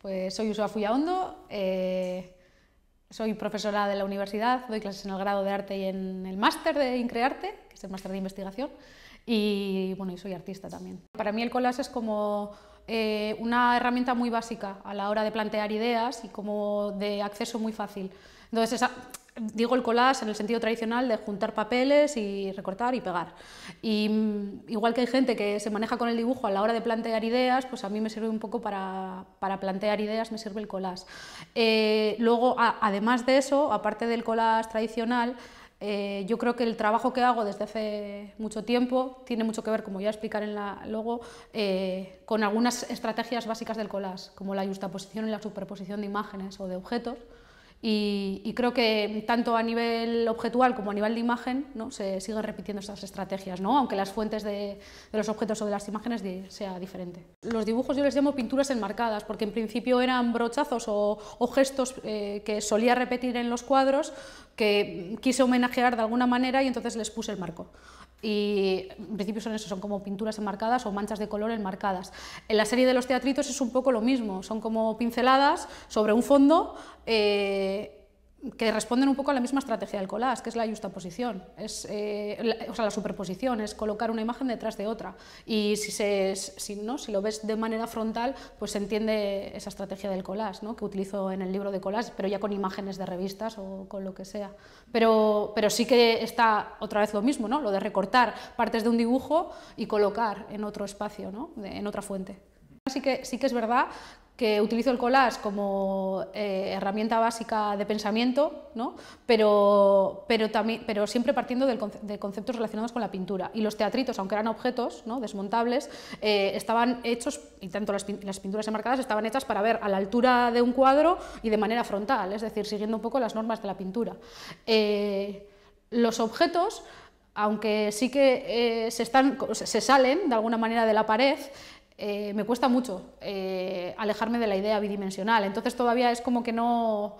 Pues soy Usua Fuyahondo, eh, soy profesora de la universidad, doy clases en el grado de arte y en el máster de Increarte, que es el máster de investigación, y bueno, y soy artista también. Para mí el collage es como eh, una herramienta muy básica a la hora de plantear ideas y como de acceso muy fácil. Entonces, digo el collage en el sentido tradicional de juntar papeles y recortar y pegar. Y mm, igual que hay gente que se maneja con el dibujo a la hora de plantear ideas, pues a mí me sirve un poco para, plantear ideas, me sirve el collage. Eh, luego, además de eso, aparte del collage tradicional, eh, yo creo que el trabajo que hago desde hace mucho tiempo tiene mucho que ver, como ya explicaré en la, luego, eh, con algunas estrategias básicas del collage, como la justaposición y la superposición de imágenes o de objetos. Y, creo que tanto a nivel objetual como a nivel de imagen ¿no? se siguen repitiendo estas estrategias, ¿no? aunque las fuentes de, los objetos o de las imágenes sea diferente. Los dibujos yo les llamo pinturas enmarcadas, porque en principio eran brochazos o, gestos eh, que solía repetir en los cuadros que quise homenajear de alguna manera y entonces les puse el marco y en principio son eso, son como pinturas enmarcadas o manchas de color enmarcadas. En la serie de los teatritos es un poco lo mismo, son como pinceladas sobre un fondo eh, que responden un poco a la misma estrategia del collage, que es la justaposición, es, eh, o sea, la superposición, es colocar una imagen detrás de otra. Y si, se, si, ¿no? si lo ves de manera frontal, pues se entiende esa estrategia del collage, ¿no? que utilizo en el libro de collage, pero ya con imágenes de revistas o con lo que sea. Pero, pero sí que está otra vez lo mismo, ¿no? lo de recortar partes de un dibujo y colocar en otro espacio, ¿no? en otra fuente. Así que, sí que es verdad que utilizo el collage como eh, herramienta básica de pensamiento, pero, pero, pero siempre partiendo de conceptos relacionados con la pintura. Y los teatritos, aunque eran objetos ¿no? desmontables, eh, estaban hechos, y tanto las, pinturas enmarcadas estaban hechas para ver a la altura de un cuadro y de manera frontal, es decir, siguiendo un poco las normas de la pintura. Eh, los objetos aunque sí que se, están, se, salen de alguna manera de la pared, eh, me cuesta mucho eh, alejarme de la idea bidimensional. Entonces todavía es como que no,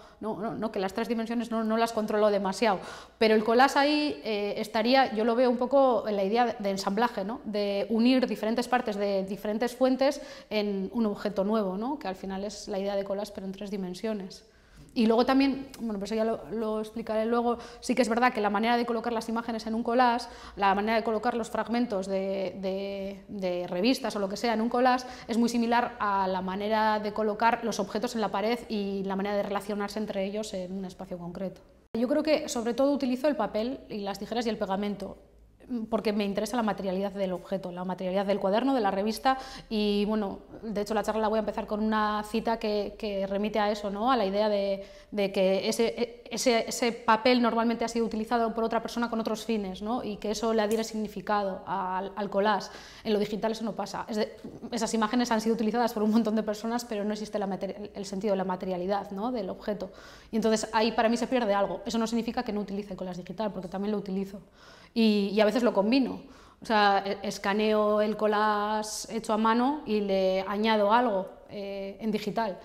que las tres dimensiones no, las controlo demasiado. Pero el collage ahí eh, estaría, yo lo veo un poco en la idea de ensamblaje, de unir diferentes partes de diferentes fuentes en un objeto nuevo, que al final es la idea de collage pero en tres dimensiones. Y luego también, bueno, pues eso ya lo, explicaré luego, sí que es verdad que la manera de colocar las imágenes en un collage, la manera de colocar los fragmentos de, de, revistas o lo que sea en un collage es muy similar a la manera de colocar los objetos en la pared y la manera de relacionarse entre ellos en un espacio concreto. Yo creo que sobre todo utilizo el papel y las tijeras y el pegamento porque me interesa la materialidad del objeto, la materialidad del cuaderno, de la revista y bueno, de hecho la charla la voy a empezar con una cita que, remite a eso, ¿no? a la idea de, que e, ese, ese, papel normalmente ha sido utilizado por otra persona con otros fines ¿no? y que eso le adhiere significado al, collage. En lo digital eso no pasa. Es esas imágenes han sido utilizadas por un montón de personas pero no existe el sentido de la materialidad del objeto. Y entonces ahí para mí se pierde algo. Eso no significa que no utilice el collage digital porque también lo utilizo y, a veces lo combino. O sea, e, escaneo el collage hecho a mano y le añado algo eh, en digital.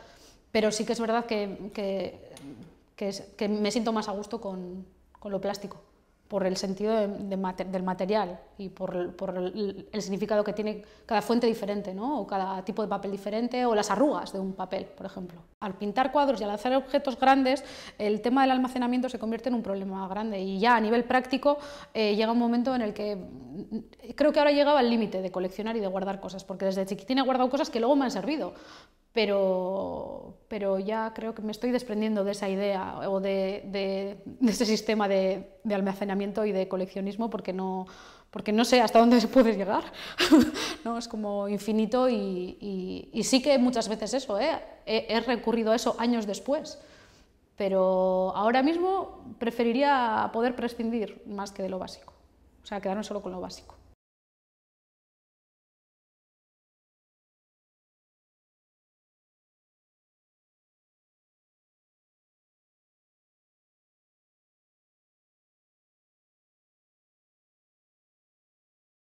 Pero sí que es verdad que, me siento más a gusto con lo plástico por el sentido de, del material y por, el, significado que tiene cada fuente diferente, ¿no? o cada tipo de papel diferente, o las arrugas de un papel, por ejemplo. Al pintar cuadros y al hacer objetos grandes, el tema del almacenamiento se convierte en un problema grande y ya a nivel práctico eh, llega un momento en el que mm, creo que ahora llegaba al límite de coleccionar y de guardar cosas, porque desde chiquitín he guardado cosas que luego me han servido, pero, pero ya creo que me estoy desprendiendo de esa idea o de, de, ese sistema de, de, almacenamiento y de coleccionismo porque no, porque no sé hasta dónde se puede llegar. no, es como infinito y, y, sí que muchas veces eso, ¿eh? he, he, recurrido a eso años después, pero ahora mismo preferiría poder prescindir más que de lo básico, o sea, quedarme solo con lo básico.